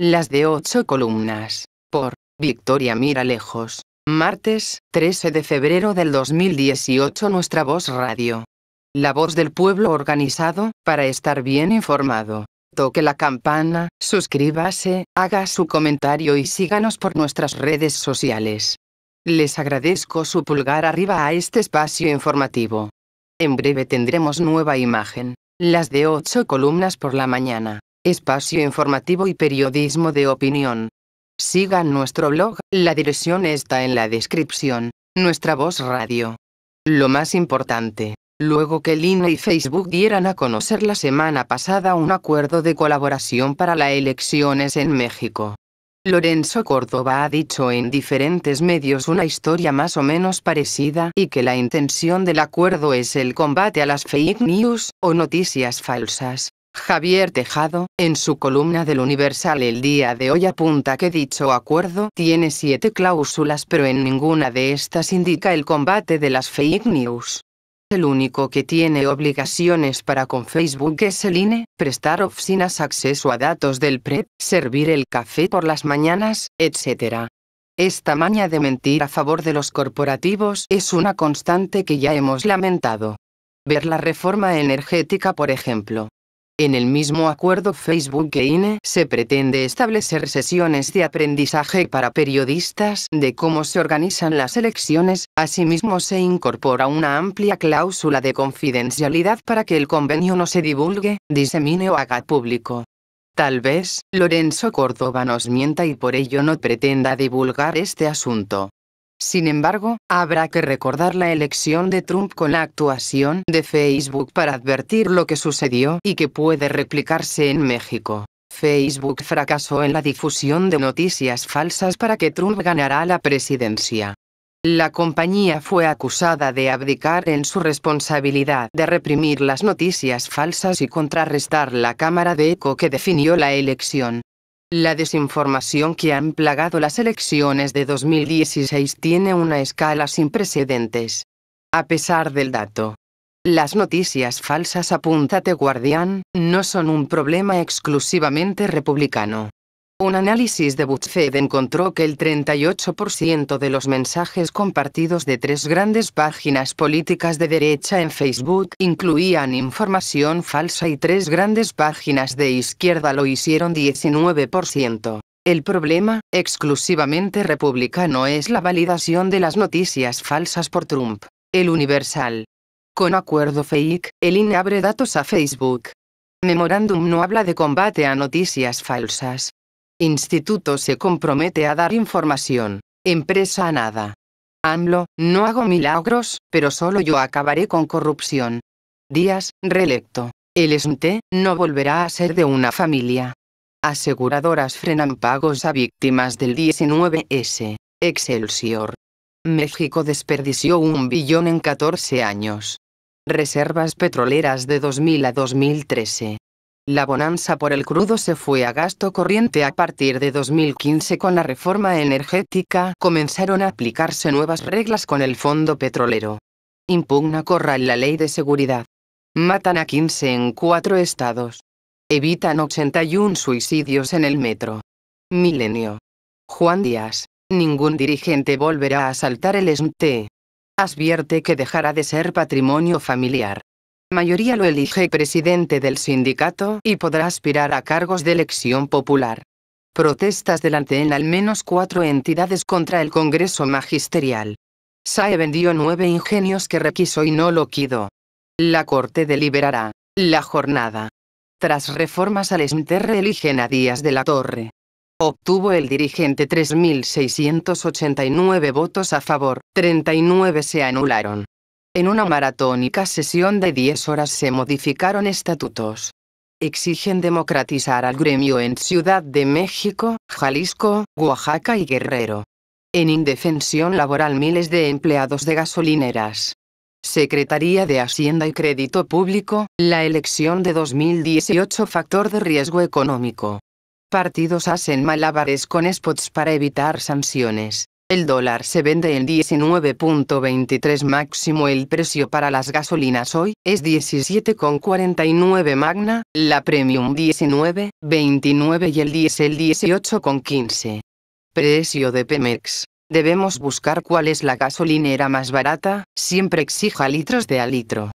Las de ocho columnas. Por Victoria Mira Lejos. Martes, 13 de febrero del 2018 Nuestra Voz Radio. La voz del pueblo organizado, para estar bien informado. Toque la campana, suscríbase, haga su comentario y síganos por nuestras redes sociales. Les agradezco su pulgar arriba a este espacio informativo. En breve tendremos nueva imagen. Las de ocho columnas por la mañana espacio informativo y periodismo de opinión. Sigan nuestro blog, la dirección está en la descripción, nuestra voz radio. Lo más importante, luego que Lina y Facebook dieran a conocer la semana pasada un acuerdo de colaboración para las elecciones en México. Lorenzo Córdoba ha dicho en diferentes medios una historia más o menos parecida y que la intención del acuerdo es el combate a las fake news o noticias falsas. Javier Tejado, en su columna del Universal el día de hoy apunta que dicho acuerdo tiene siete cláusulas pero en ninguna de estas indica el combate de las fake news. El único que tiene obligaciones para con Facebook es el INE, prestar oficinas acceso a datos del PREP, e servir el café por las mañanas, etc. Esta maña de mentir a favor de los corporativos es una constante que ya hemos lamentado. Ver la reforma energética por ejemplo. En el mismo acuerdo Facebook e INE se pretende establecer sesiones de aprendizaje para periodistas de cómo se organizan las elecciones, asimismo se incorpora una amplia cláusula de confidencialidad para que el convenio no se divulgue, disemine o haga público. Tal vez, Lorenzo Córdoba nos mienta y por ello no pretenda divulgar este asunto. Sin embargo, habrá que recordar la elección de Trump con la actuación de Facebook para advertir lo que sucedió y que puede replicarse en México. Facebook fracasó en la difusión de noticias falsas para que Trump ganara la presidencia. La compañía fue acusada de abdicar en su responsabilidad de reprimir las noticias falsas y contrarrestar la cámara de eco que definió la elección. La desinformación que han plagado las elecciones de 2016 tiene una escala sin precedentes. A pesar del dato, las noticias falsas apúntate guardián, no son un problema exclusivamente republicano. Un análisis de BuzzFeed encontró que el 38% de los mensajes compartidos de tres grandes páginas políticas de derecha en Facebook incluían información falsa y tres grandes páginas de izquierda lo hicieron 19%. El problema, exclusivamente republicano, es la validación de las noticias falsas por Trump. El Universal. Con acuerdo fake, el INE abre datos a Facebook. Memorándum no habla de combate a noticias falsas, Instituto se compromete a dar información. Empresa a nada. AMLO, no hago milagros, pero solo yo acabaré con corrupción. Díaz, reelecto. El SMT no volverá a ser de una familia. Aseguradoras frenan pagos a víctimas del 19S. Excelsior. México desperdició un billón en 14 años. Reservas petroleras de 2000 a 2013. La bonanza por el crudo se fue a gasto corriente a partir de 2015 con la reforma energética. Comenzaron a aplicarse nuevas reglas con el fondo petrolero. Impugna Corral la ley de seguridad. Matan a 15 en cuatro estados. Evitan 81 suicidios en el metro. Milenio. Juan Díaz. Ningún dirigente volverá a asaltar el SMT. E Advierte que dejará de ser patrimonio familiar mayoría lo elige presidente del sindicato y podrá aspirar a cargos de elección popular. Protestas delante en al menos cuatro entidades contra el Congreso Magisterial. SAE vendió nueve ingenios que requiso y no lo quido. La Corte deliberará. La jornada. Tras reformas al SMTR eligen a Díaz de la Torre. Obtuvo el dirigente 3.689 votos a favor, 39 se anularon. En una maratónica sesión de 10 horas se modificaron estatutos. Exigen democratizar al gremio en Ciudad de México, Jalisco, Oaxaca y Guerrero. En indefensión laboral miles de empleados de gasolineras. Secretaría de Hacienda y Crédito Público, la elección de 2018 factor de riesgo económico. Partidos hacen malabares con spots para evitar sanciones. El dólar se vende en 19.23 máximo el precio para las gasolinas hoy es 17.49 magna, la premium 19.29 y el diesel 18.15. Precio de Pemex. Debemos buscar cuál es la gasolinera más barata, siempre exija litros de a litro.